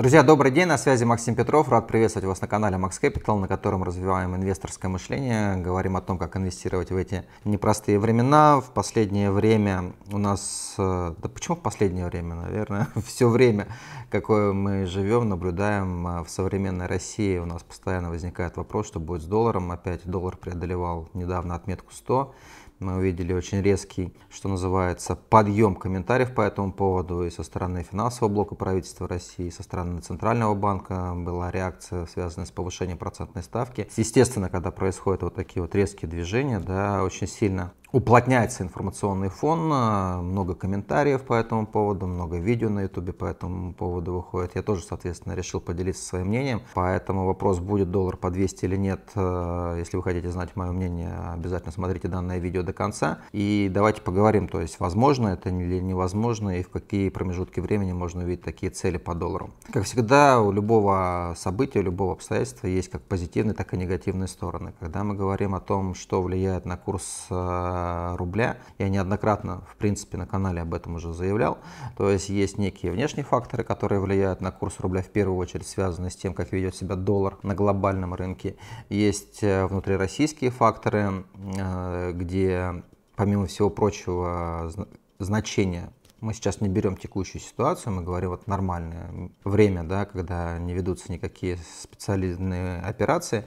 Друзья, добрый день, на связи Максим Петров. Рад приветствовать вас на канале Max Capital, на котором развиваем инвесторское мышление, говорим о том, как инвестировать в эти непростые времена. В последнее время у нас, э, да почему в последнее время, наверное, все время, какое мы живем, наблюдаем а в современной России, у нас постоянно возникает вопрос, что будет с долларом. Опять доллар преодолевал недавно отметку 100 мы увидели очень резкий, что называется, подъем комментариев по этому поводу и со стороны финансового блока правительства России, и со стороны Центрального банка была реакция, связанная с повышением процентной ставки. Естественно, когда происходят вот такие вот резкие движения, да, очень сильно уплотняется информационный фон, э, много комментариев по этому поводу, много видео на ютубе по этому поводу выходит. Я тоже, соответственно, решил поделиться своим мнением, поэтому вопрос, будет доллар по 200 или нет, э, если вы хотите знать мое мнение, обязательно смотрите данное видео до конца. И давайте поговорим, то есть возможно это или невозможно, и в какие промежутки времени можно увидеть такие цели по доллару. Как всегда, у любого события, у любого обстоятельства есть как позитивные, так и негативные стороны. Когда мы говорим о том, что влияет на курс э, Э, рубля. Я неоднократно, в принципе, на канале об этом уже заявлял. То есть есть некие внешние факторы, которые влияют на курс рубля, в первую очередь связаны с тем, как ведет себя доллар на глобальном рынке. Есть э, внутрироссийские факторы, э, где, помимо всего прочего, значение мы сейчас не берем текущую ситуацию, мы говорим вот нормальное время, да, когда не ведутся никакие специализированные операции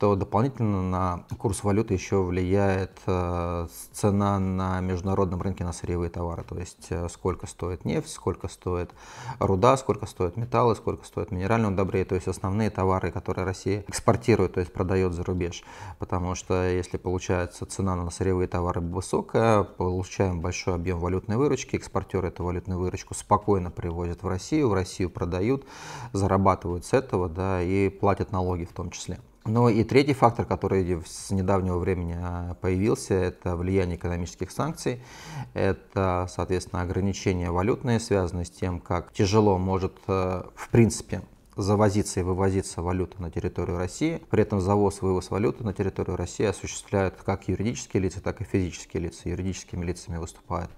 что дополнительно на курс валюты еще влияет э, цена на международном рынке на сырьевые товары, то есть э, сколько стоит нефть, сколько стоит руда, сколько стоит металлы, сколько стоит минеральные удобрения, то есть основные товары, которые Россия экспортирует, то есть продает за рубеж, потому что если получается цена на сырьевые товары высокая, получаем большой объем валютной выручки, экспортеры эту валютную выручку спокойно привозят в Россию, в Россию продают, зарабатывают с этого, да, и платят налоги в том числе. Ну и третий фактор, который с недавнего времени а, появился, это влияние экономических санкций. Это, соответственно, ограничения валютные, связанные с тем, как тяжело может, э, в принципе, завозиться и вывозиться валюта на территорию России. При этом завоз и вывоз валюты на территорию России осуществляют как юридические лица, так и физические лица. Юридическими лицами выступают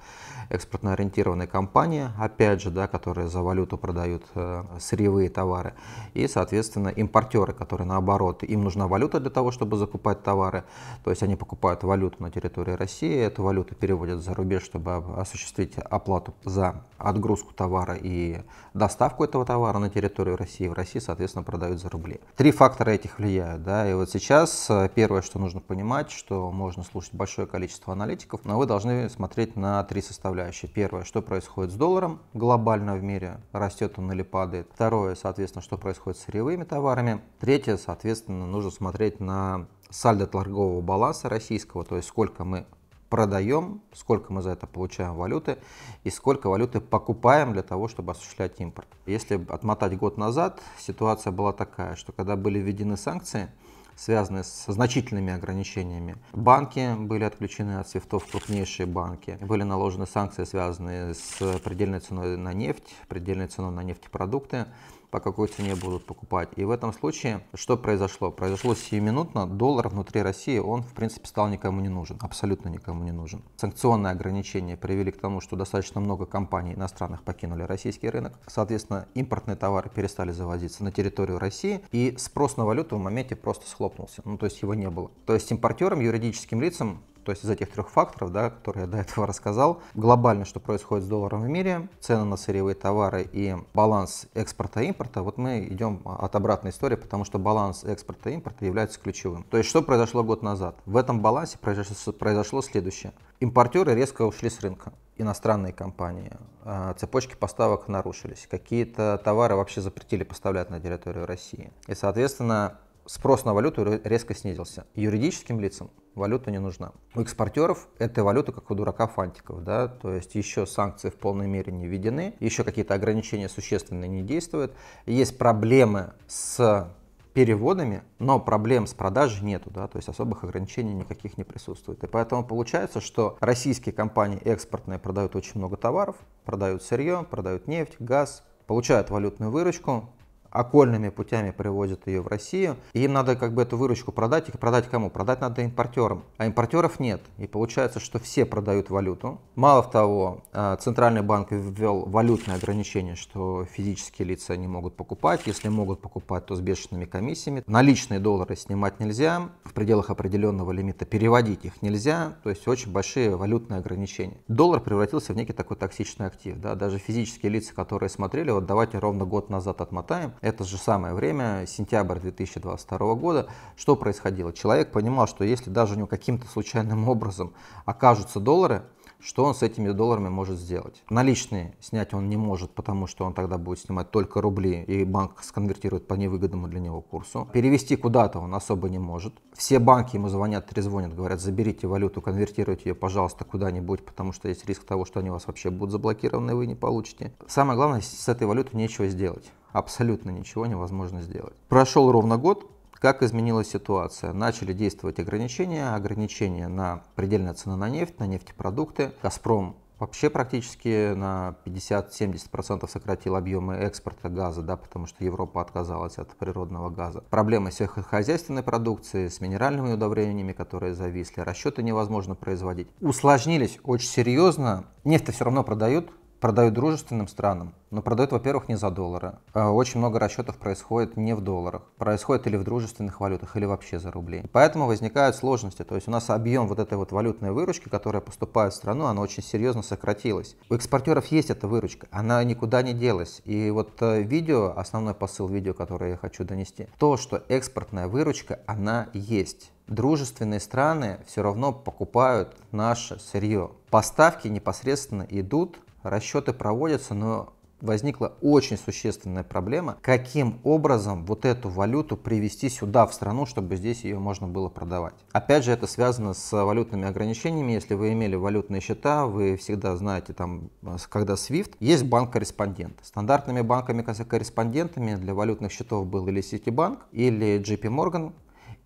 экспортно-ориентированные компании, опять же, да, которые за валюту продают э, сырьевые товары, и, соответственно, импортеры, которые наоборот, им нужна валюта для того, чтобы закупать товары, то есть они покупают валюту на территории России, эту валюту переводят за рубеж, чтобы осуществить оплату за отгрузку товара и доставку этого товара на территорию России, России, в России, соответственно, продают за рубли. Три фактора этих влияют, да, и вот сейчас э, первое, что нужно понимать, что можно слушать большое количество аналитиков, но вы должны смотреть на три составляющие. Первое, что происходит с долларом глобально в мире, растет он или падает. Второе, соответственно, что происходит с сырьевыми товарами. Третье, соответственно, нужно смотреть на сальдо торгового баланса российского, то есть сколько мы продаем, сколько мы за это получаем валюты и сколько валюты покупаем для того, чтобы осуществлять импорт. Если отмотать год назад, ситуация была такая, что когда были введены санкции, связанные с значительными ограничениями. Банки были отключены от свифтов, крупнейшие банки. Были наложены санкции, связанные с предельной ценой на нефть, предельной ценой на нефтепродукты по какой цене будут покупать. И в этом случае что произошло? Произошло сиюминутно, доллар внутри России, он в принципе стал никому не нужен, абсолютно никому не нужен. Санкционные ограничения привели к тому, что достаточно много компаний иностранных покинули российский рынок. Соответственно, импортные товары перестали завозиться на территорию России, и спрос на валюту в моменте просто схлопнулся, ну то есть его не было. То есть импортерам, юридическим лицам то есть из этих трех факторов, да, которые я до этого рассказал, глобально, что происходит с долларом в мире, цены на сырьевые товары и баланс экспорта и импорта, вот мы идем от обратной истории, потому что баланс экспорта и импорта является ключевым. То есть что произошло год назад? В этом балансе произошло, произошло следующее. Импортеры резко ушли с рынка, иностранные компании, а, цепочки поставок нарушились, какие-то товары вообще запретили поставлять на территорию России. И, соответственно, спрос на валюту резко снизился. Юридическим лицам валюта не нужна. У экспортеров эта валюта как у дурака фантиков, да, то есть еще санкции в полной мере не введены, еще какие-то ограничения существенные не действуют, есть проблемы с переводами, но проблем с продажей нету, да, то есть особых ограничений никаких не присутствует. И поэтому получается, что российские компании экспортные продают очень много товаров, продают сырье, продают нефть, газ, получают валютную выручку, окольными путями привозят ее в Россию, и им надо как бы эту выручку продать, и продать кому? Продать надо импортерам, а импортеров нет, и получается, что все продают валюту. Мало того, э, Центральный банк ввел валютное ограничение, что физические лица не могут покупать, если могут покупать, то с бешеными комиссиями. Наличные доллары снимать нельзя, в пределах определенного лимита переводить их нельзя, то есть очень большие валютные ограничения. Доллар превратился в некий такой токсичный актив, да, даже физические лица, которые смотрели, вот давайте ровно год назад отмотаем, это же самое время, сентябрь 2022 года, что происходило? Человек понимал, что если даже у него каким-то случайным образом окажутся доллары, что он с этими долларами может сделать. Наличные снять он не может, потому что он тогда будет снимать только рубли, и банк сконвертирует по невыгодному для него курсу. Перевести куда-то он особо не может. Все банки ему звонят, трезвонят, говорят, заберите валюту, конвертируйте ее, пожалуйста, куда-нибудь, потому что есть риск того, что они у вас вообще будут заблокированы, и вы не получите. Самое главное, с этой валютой нечего сделать абсолютно ничего невозможно сделать. Прошел ровно год, как изменилась ситуация? Начали действовать ограничения, ограничения на предельную цену на нефть, на нефтепродукты. «Газпром» вообще практически на 50-70% сократил объемы экспорта газа, да, потому что Европа отказалась от природного газа. Проблемы сельскохозяйственной продукции с минеральными удобрениями, которые зависли, расчеты невозможно производить. Усложнились очень серьезно. Нефть все равно продают, продают дружественным странам, но продают, во-первых, не за доллары. Э, очень много расчетов происходит не в долларах. Происходит или в дружественных валютах, или вообще за рубли. Поэтому возникают сложности. То есть у нас объем вот этой вот валютной выручки, которая поступает в страну, она очень серьезно сократилась. У экспортеров есть эта выручка, она никуда не делась. И вот э, видео, основной посыл видео, которое я хочу донести, то, что экспортная выручка, она есть дружественные страны все равно покупают наше сырье. Поставки непосредственно идут расчеты проводятся, но возникла очень существенная проблема, каким образом вот эту валюту привести сюда, в страну, чтобы здесь ее можно было продавать. Опять же, это связано с валютными ограничениями. Если вы имели валютные счета, вы всегда знаете, там, когда SWIFT, есть банк-корреспондент. Стандартными банками-корреспондентами для валютных счетов был или Citibank, или JP Morgan,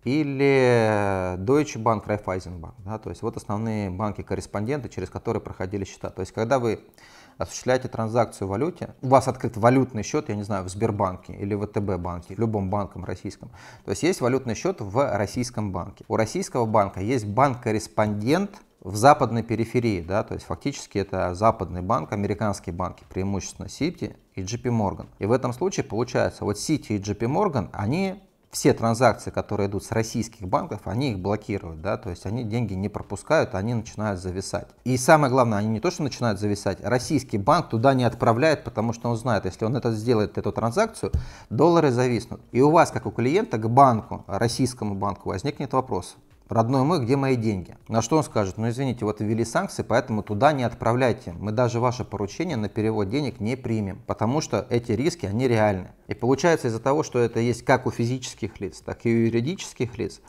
или э, Deutsche Bank, Raiffeisenbank. Да, то есть вот основные банки-корреспонденты, через которые проходили счета. То есть когда вы осуществляете транзакцию в валюте, у вас открыт валютный счет, я не знаю, в Сбербанке или в ВТБ банке, любом банком российском. То есть есть валютный счет в российском банке. У российского банка есть банк-корреспондент, в западной периферии, да, то есть фактически это западный банк, американские банки, преимущественно Сити и JP Morgan. И в этом случае получается, вот Сити и JP Morgan, они все транзакции, которые идут с российских банков, они их блокируют, да, то есть они деньги не пропускают, они начинают зависать. И самое главное, они не то, что начинают зависать, российский банк туда не отправляет, потому что он знает, если он это сделает, эту транзакцию, доллары зависнут. И у вас, как у клиента, к банку, российскому банку возникнет вопрос, Родной мой, где мои деньги? На что он скажет, ну извините, вот ввели санкции, поэтому туда не отправляйте. Мы даже ваше поручение на перевод денег не примем, потому что эти риски, они реальны. И получается из-за того, что это есть как у физических лиц, так и у юридических лиц,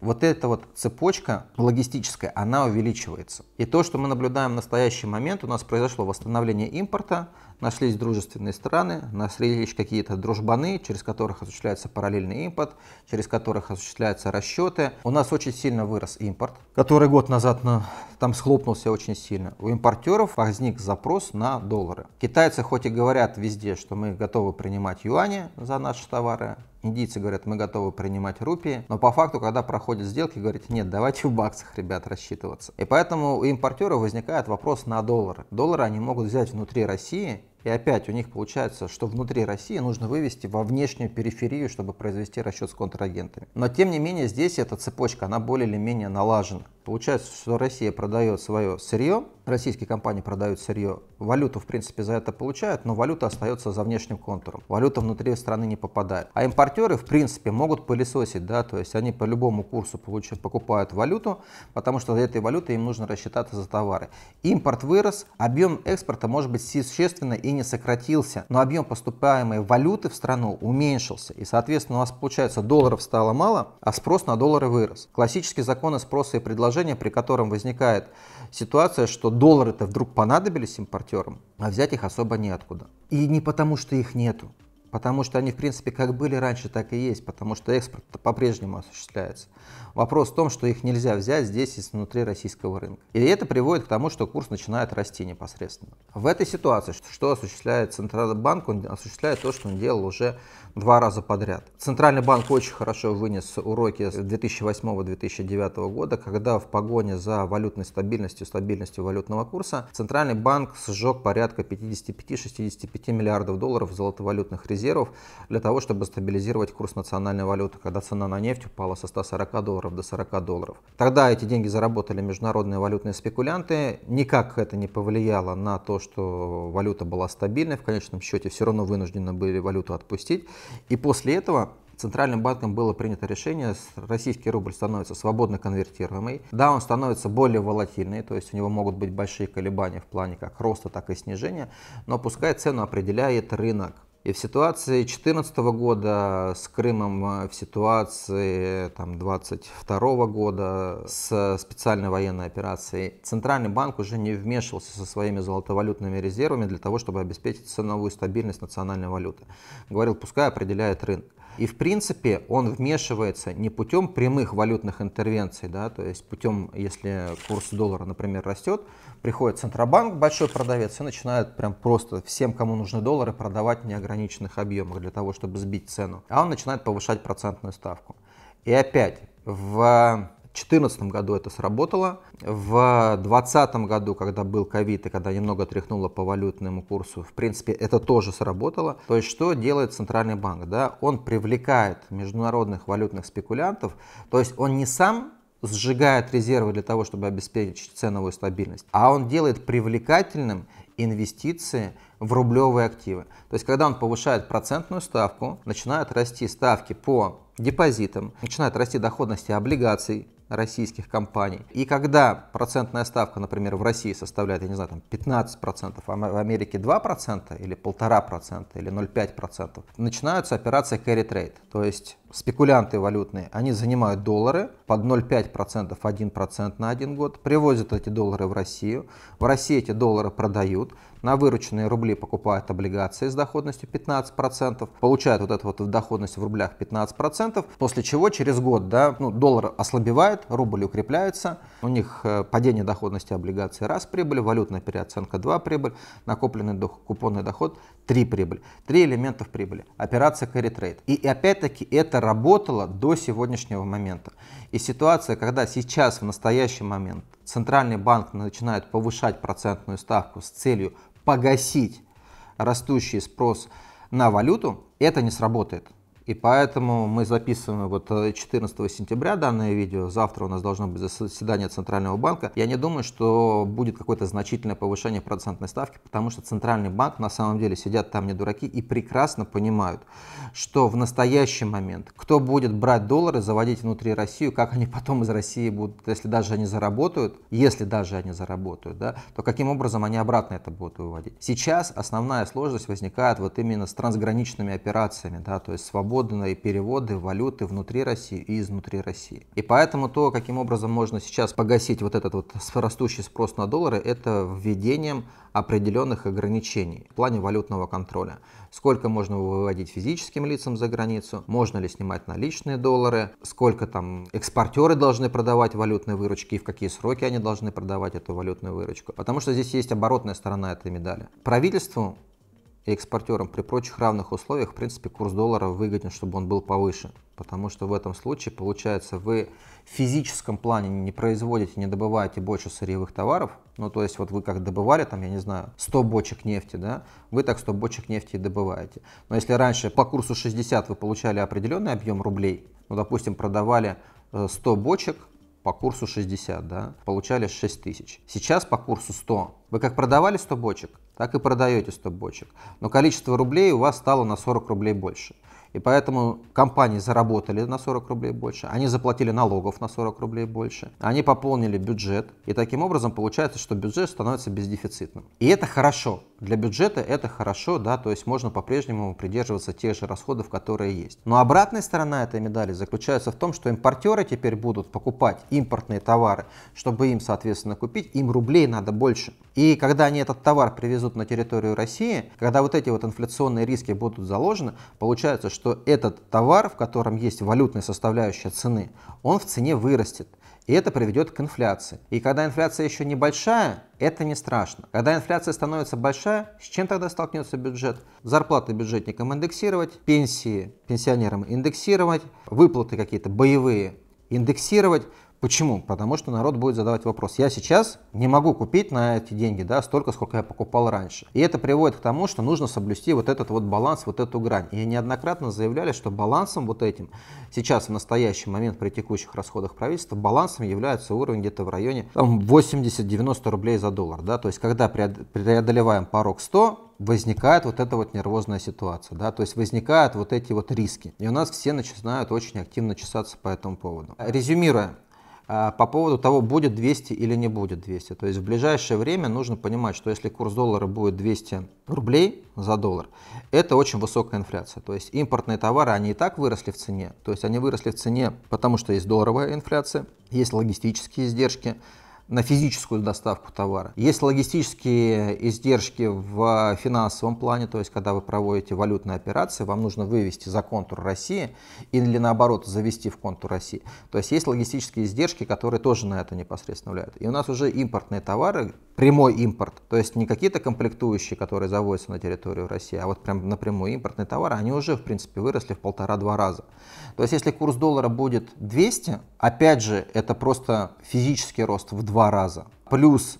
вот эта вот цепочка логистическая, она увеличивается. И то, что мы наблюдаем в настоящий момент, у нас произошло восстановление импорта, нашлись дружественные страны, нашлись какие-то дружбаны, через которых осуществляется параллельный импорт, через которых осуществляются расчеты. У нас очень сильно вырос импорт, который год назад на, там схлопнулся очень сильно. У импортеров возник запрос на доллары. Китайцы хоть и говорят везде, что мы готовы принимать юани за наши товары, Индийцы говорят, мы готовы принимать рупии, но по факту, когда проходят сделки, говорят, нет, давайте в баксах, ребят, рассчитываться. И поэтому у импортера возникает вопрос на доллары. Доллары они могут взять внутри России и опять у них получается, что внутри России нужно вывести во внешнюю периферию, чтобы произвести расчет с контрагентами. Но тем не менее здесь эта цепочка, она более или менее налажена. Получается, что Россия продает свое сырье, российские компании продают сырье, валюту, в принципе, за это получают, но валюта остается за внешним контуром. Валюта внутри страны не попадает. А импортеры, в принципе, могут пылесосить, да, то есть они по любому курсу получают, покупают валюту, потому что за этой валютой им нужно рассчитаться за товары. Импорт вырос, объем экспорта может быть существенно и не сократился, но объем поступаемой валюты в страну уменьшился. И, соответственно, у нас получается долларов стало мало, а спрос на доллары вырос. Классический закон спроса и предложения, при котором возникает ситуация, что доллары-то вдруг понадобились импортерам, а взять их особо неоткуда. И не потому, что их нету, Потому что они, в принципе, как были раньше, так и есть, потому что экспорт по-прежнему осуществляется. Вопрос в том, что их нельзя взять здесь изнутри российского рынка. И это приводит к тому, что курс начинает расти непосредственно. В этой ситуации, что осуществляет Центральный банк, он осуществляет то, что он делал уже два раза подряд. Центральный банк очень хорошо вынес уроки 2008-2009 года, когда в погоне за валютной стабильностью, стабильностью валютного курса, Центральный банк сжег порядка 55-65 миллиардов долларов золотовалютных резервов для того, чтобы стабилизировать курс национальной валюты, когда цена на нефть упала со 140 долларов до 40 долларов. Тогда эти деньги заработали международные валютные спекулянты. Никак это не повлияло на то, что валюта была стабильной. В конечном счете все равно вынуждены были валюту отпустить. И после этого Центральным банком было принято решение, российский рубль становится свободно конвертируемый. Да, он становится более волатильный, то есть у него могут быть большие колебания в плане как роста, так и снижения, но пускай цену определяет рынок. И в ситуации 2014 года с Крымом, э, в ситуации 2022 года с специальной военной операцией, Центральный банк уже не вмешивался со своими золотовалютными резервами для того, чтобы обеспечить ценовую стабильность национальной валюты. Говорил, пускай определяет рынок. И, в принципе, он вмешивается не путем прямых валютных интервенций, да, то есть путем, если курс доллара, например, растет, приходит Центробанк, большой продавец, и начинает прям просто всем, кому нужны доллары, продавать в неограниченных объемах для того, чтобы сбить цену. А он начинает повышать процентную ставку. И опять, в 2014 году это сработало. В 2020 году, когда был ковид и когда немного тряхнуло по валютному курсу, в принципе, это тоже сработало. То есть, что делает Центральный банк? Да? Он привлекает международных валютных спекулянтов, то есть он не сам сжигает резервы для того, чтобы обеспечить ценовую стабильность, а он делает привлекательным инвестиции в рублевые активы. То есть, когда он повышает процентную ставку, начинают расти ставки по депозитам, начинают расти доходности облигаций, российских компаний. И когда процентная ставка, например, в России составляет, я не знаю, там 15%, а в Америке 2% или 1,5% или 0,5%, начинаются операции carry trade, то есть спекулянты валютные, они занимают доллары под 0,5%, 1% на один год, привозят эти доллары в Россию, в России эти доллары продают, на вырученные рубли покупают облигации с доходностью 15%, получают вот эту вот доходность в рублях 15%, после чего через год да, ну, доллар ослабевает, рубль укрепляется, у них э, падение доходности облигаций раз прибыль, валютная переоценка 2 прибыль, накопленный дох, купонный доход 3 прибыль, 3 элементов прибыли, операция carry trade. И опять-таки это работала до сегодняшнего момента. И ситуация, когда сейчас, в настоящий момент, Центральный банк начинает повышать процентную ставку с целью погасить растущий спрос на валюту, это не сработает. И поэтому мы записываем вот 14 э, сентября данное видео. Завтра у нас должно быть заседание Центрального банка. Я не думаю, что будет какое-то значительное повышение процентной ставки, потому что Центральный банк на самом деле сидят там не дураки и прекрасно понимают, что в настоящий момент кто будет брать доллары, заводить внутри Россию, как они потом из России будут, если даже они заработают, если даже они заработают, да, то каким образом они обратно это будут выводить. Сейчас основная сложность возникает вот именно с трансграничными операциями, да, то есть свобода вводные переводы валюты внутри России и изнутри России. И поэтому то, каким образом можно сейчас погасить вот этот вот растущий спрос на доллары, это введением определенных ограничений в плане валютного контроля. Сколько можно выводить физическим лицам за границу, можно ли снимать наличные доллары, сколько там экспортеры должны продавать валютные выручки и в какие сроки они должны продавать эту валютную выручку. Потому что здесь есть оборотная сторона этой медали. Правительству и экспортерам. При прочих равных условиях, в принципе, курс доллара выгоден, чтобы он был повыше. Потому что в этом случае, получается, вы в физическом плане не производите, не добываете больше сырьевых товаров. Ну, то есть, вот вы как добывали, там, я не знаю, 100 бочек нефти, да, вы так 100 бочек нефти и добываете. Но если раньше по курсу 60 вы получали определенный объем рублей, ну, допустим, продавали 100 э, бочек, по курсу 60, да, получали 6 тысяч. Сейчас по курсу 100. Вы как продавали 100 бочек, так и продаете 100 бочек. Но количество рублей у вас стало на 40 рублей больше. И поэтому компании заработали на 40 рублей больше, они заплатили налогов на 40 рублей больше, они пополнили бюджет. И таким образом получается, что бюджет становится бездефицитным. И это хорошо. Для бюджета это хорошо, да, то есть можно по-прежнему придерживаться тех же расходов, которые есть. Но обратная сторона этой медали заключается в том, что импортеры теперь будут покупать импортные товары, чтобы им, соответственно, купить, им рублей надо больше. И когда они этот товар привезут на территорию России, когда вот эти вот инфляционные риски будут заложены, получается, что что этот товар, в котором есть валютная составляющая цены, он в цене вырастет. И это приведет к инфляции. И когда инфляция еще небольшая, это не страшно. Когда инфляция становится большая, с чем тогда столкнется бюджет? Зарплаты бюджетникам индексировать, пенсии пенсионерам индексировать, выплаты какие-то боевые индексировать. Почему? Потому что народ будет задавать вопрос. Я сейчас не могу купить на эти деньги да, столько, сколько я покупал раньше. И это приводит к тому, что нужно соблюсти вот этот вот баланс, вот эту грань. И неоднократно заявляли, что балансом вот этим сейчас в настоящий момент при текущих расходах правительства балансом является уровень где-то в районе 80-90 рублей за доллар. Да? То есть когда преодолеваем порог 100, возникает вот эта вот нервозная ситуация, да, то есть возникают вот эти вот риски. И у нас все начинают очень активно чесаться по этому поводу. Резюмируя, а, по поводу того, будет 200 или не будет 200. То есть в ближайшее время нужно понимать, что если курс доллара будет 200 рублей за доллар, это очень высокая инфляция. То есть импортные товары, они и так выросли в цене. То есть они выросли в цене, потому что есть долларовая инфляция, есть логистические издержки, на физическую доставку товара. Есть логистические издержки в финансовом плане, то есть когда вы проводите валютные операции, вам нужно вывести за контур России или наоборот завести в контур России. То есть есть логистические издержки, которые тоже на это непосредственно влияют. И у нас уже импортные товары, прямой импорт, то есть не какие-то комплектующие, которые заводятся на территорию России, а вот прям напрямую импортные товары, они уже в принципе выросли в полтора-два раза. То есть если курс доллара будет 200, опять же это просто физический рост в два два раза. Плюс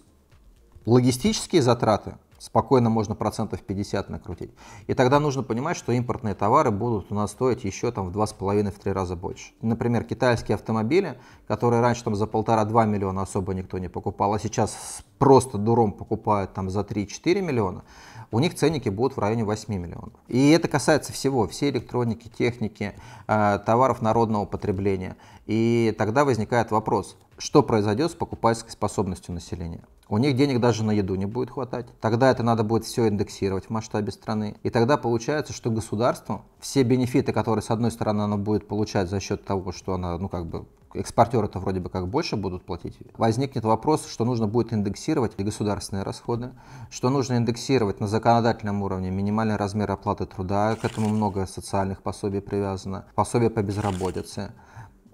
логистические затраты, спокойно можно процентов 50 накрутить. И тогда нужно понимать, что импортные товары будут у нас стоить еще там в 2,5-3 раза больше. Например, китайские автомобили, которые раньше там за 1,5-2 миллиона особо никто не покупал, а сейчас просто дуром покупают там за 3-4 миллиона, у них ценники будут в районе 8 миллионов. И это касается всего, всей электроники, техники, э, товаров народного потребления. И тогда возникает вопрос, что произойдет с покупательской способностью населения. У них денег даже на еду не будет хватать. Тогда это надо будет все индексировать в масштабе страны. И тогда получается, что государство, все бенефиты, которые, с одной стороны, оно будет получать за счет того, что она, ну, как бы, экспортеры-то вроде бы как больше будут платить. Возникнет вопрос, что нужно будет индексировать государственные расходы, что нужно индексировать на законодательном уровне минимальный размер оплаты труда, к этому много социальных пособий привязано, пособия по безработице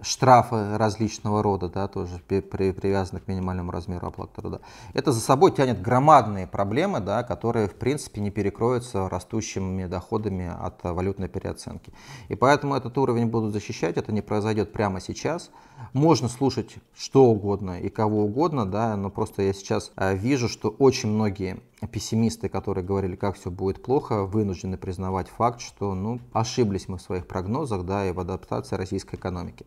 штрафы различного рода, да, тоже при, при, привязаны к минимальному размеру оплаты труда. Это за собой тянет громадные проблемы, да, которые, в принципе, не перекроются растущими доходами от валютной переоценки. И поэтому этот уровень будут защищать, это не произойдет прямо сейчас. Можно слушать что угодно и кого угодно, да, но просто я сейчас э, вижу, что очень многие пессимисты, которые говорили, как все будет плохо, вынуждены признавать факт, что ну, ошиблись мы в своих прогнозах да, и в адаптации российской экономики.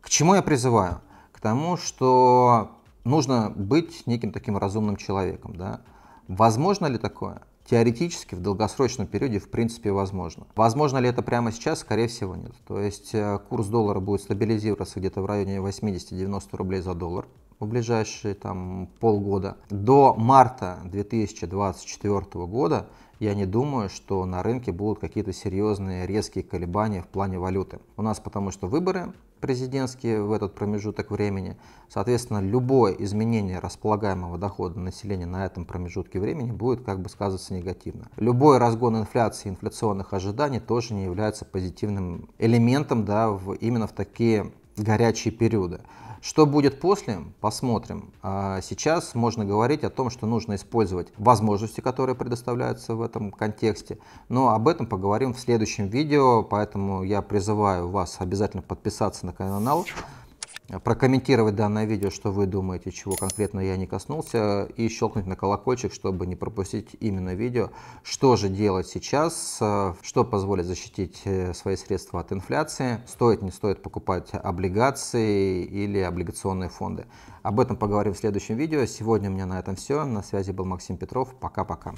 К чему я призываю? К тому, что нужно быть неким таким разумным человеком. Да? Возможно ли такое? Теоретически в долгосрочном периоде в принципе возможно. Возможно ли это прямо сейчас? Скорее всего нет. То есть э, курс доллара будет стабилизироваться где-то в районе 80-90 рублей за доллар в ближайшие там, полгода. До марта 2024 года я не думаю, что на рынке будут какие-то серьезные резкие колебания в плане валюты. У нас потому что выборы президентские в этот промежуток времени. Соответственно, любое изменение располагаемого дохода населения на этом промежутке времени будет как бы сказываться негативно. Любой разгон инфляции и инфляционных ожиданий тоже не является позитивным элементом да, в, именно в такие горячие периоды. Что будет после, посмотрим. А сейчас можно говорить о том, что нужно использовать возможности, которые предоставляются в этом контексте. Но об этом поговорим в следующем видео, поэтому я призываю вас обязательно подписаться на канал, прокомментировать данное видео, что вы думаете, чего конкретно я не коснулся, и щелкнуть на колокольчик, чтобы не пропустить именно видео, что же делать сейчас, что позволит защитить э, свои средства от инфляции, стоит, не стоит покупать облигации или облигационные фонды. Об этом поговорим в следующем видео. Сегодня у меня на этом все. На связи был Максим Петров. Пока-пока.